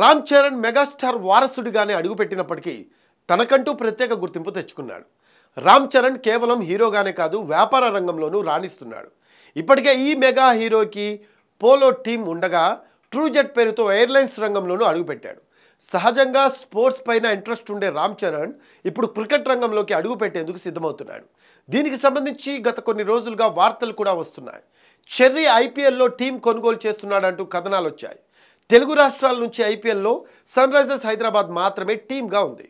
Ram Charan megastar వారసుడిగానే అడుగుపెట్టినప్పటికీ తనకంటూ ప్రత్యేక గుర్తింపు తెచ్చుకున్నాడు రామ్ చరణ్ కేవలం హీరోగానే కాదు వ్యాపార రంగంలోనూ రాణిస్తున్నాడు ఇప్పటికే ఈ మెగా హీరోకి పోలో టీం ఉండగా ట్రూజెట్ పేరుతో ఎయిర్లైన్స్ రంగంలోనూ అడుగుపెట్టాడు సహజంగా స్పోర్ట్స్ పైన ఇంట్రెస్ట్ ఉండే రామ్ చరణ్ ఇప్పుడు క్రికెట్ రంగంలోకి అడుగుపెట్టేందుకు సిద్ధమవుతున్నాడు దీనికి సంబంధించి గత కొన్ని రోజులుగా వార్తలు కూడా వస్తున్నాయి చెర్రీ ఐపీఎల్లో టీం కొనుగోలు చేస్తున్నాడంటూ కథనాలు వచ్చాయి తెలుగు రాష్ట్రాల నుంచి ఐపీఎల్లో సన్ రైజర్స్ హైదరాబాద్ మాత్రమే టీమ్గా ఉంది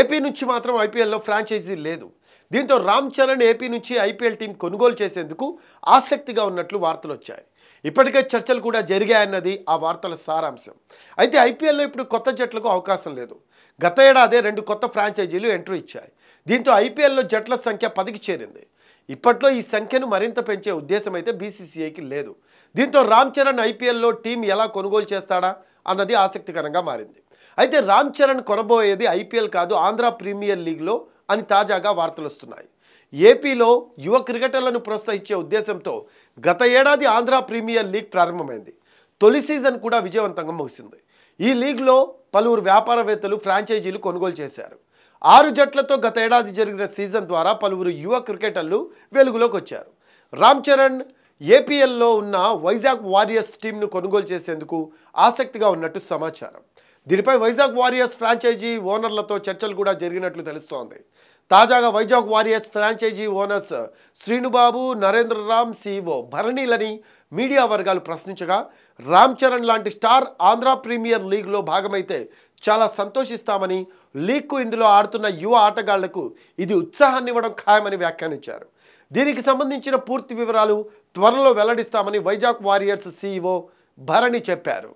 ఏపీ నుంచి మాత్రం ఐపీఎల్లో ఫ్రాంచైజీ లేదు దీంతో రామ్ చరణ్ ఏపీ నుంచి ఐపీఎల్ టీం కొనుగోలు చేసేందుకు ఆసక్తిగా ఉన్నట్లు వార్తలు వచ్చాయి ఇప్పటికే చర్చలు కూడా జరిగాయన్నది ఆ వార్తల సారాంశం అయితే ఐపీఎల్లో ఇప్పుడు కొత్త జట్లకు అవకాశం లేదు గత ఏడాదే రెండు కొత్త ఫ్రాంచైజీలు ఎంట్రీ ఇచ్చాయి దీంతో ఐపీఎల్లో జట్ల సంఖ్య పదికి చేరింది ఇప్పట్లో ఈ సంఖ్యను మరింత పెంచే ఉద్దేశం అయితే బీసీసీఐకి లేదు దీంతో రామ్ చరణ్ ఐపీఎల్లో టీం ఎలా కొనుగోలు చేస్తాడా అన్నది ఆసక్తికరంగా మారింది అయితే రామ్ చరణ్ కొనబోయేది ఐపీఎల్ కాదు ఆంధ్ర ప్రీమియర్ లీగ్లో అని తాజాగా వార్తలు వస్తున్నాయి ఏపీలో యువ క్రికెటర్లను ప్రోత్సహించే ఉద్దేశంతో గత ఏడాది ఆంధ్ర ప్రీమియర్ లీగ్ ప్రారంభమైంది తొలి సీజన్ కూడా విజయవంతంగా ముగిసింది ఈ లీగ్లో పలువురు వ్యాపారవేత్తలు ఫ్రాంచైజీలు కొనుగోలు చేశారు ఆరు జట్లతో గత ఏడాది జరిగిన సీజన్ ద్వారా పలువురు యువ క్రికెటర్లు వెలుగులోకి వచ్చారు రామ్ చరణ్ ఏపీఎల్లో ఉన్న వైజాగ్ వారియర్స్ టీంను కొనుగోలు చేసేందుకు ఆసక్తిగా ఉన్నట్టు సమాచారం దీనిపై వైజాగ్ వారియర్స్ ఫ్రాంచైజీ ఓనర్లతో చర్చలు కూడా జరిగినట్లు తెలుస్తోంది తాజాగా Vizag warriors franchise owners Srinubabu Narendraram CEO భరణీలని మీడియా వర్గాలు ప్రశ్నించగా రామ్ చరణ్ లాంటి స్టార్ ఆంధ్ర ప్రీమియర్ లీగ్లో భాగమైతే చాలా సంతోషిస్తామని లీగ్కు ఇందులో ఆడుతున్న యువ ఆటగాళ్లకు ఇది ఉత్సాహాన్ని ఇవ్వడం ఖాయమని వ్యాఖ్యానించారు దీనికి సంబంధించిన పూర్తి వివరాలు త్వరలో వెల్లడిస్తామని వైజాగ్ వారియర్స్ సీఈఓ భరణి చెప్పారు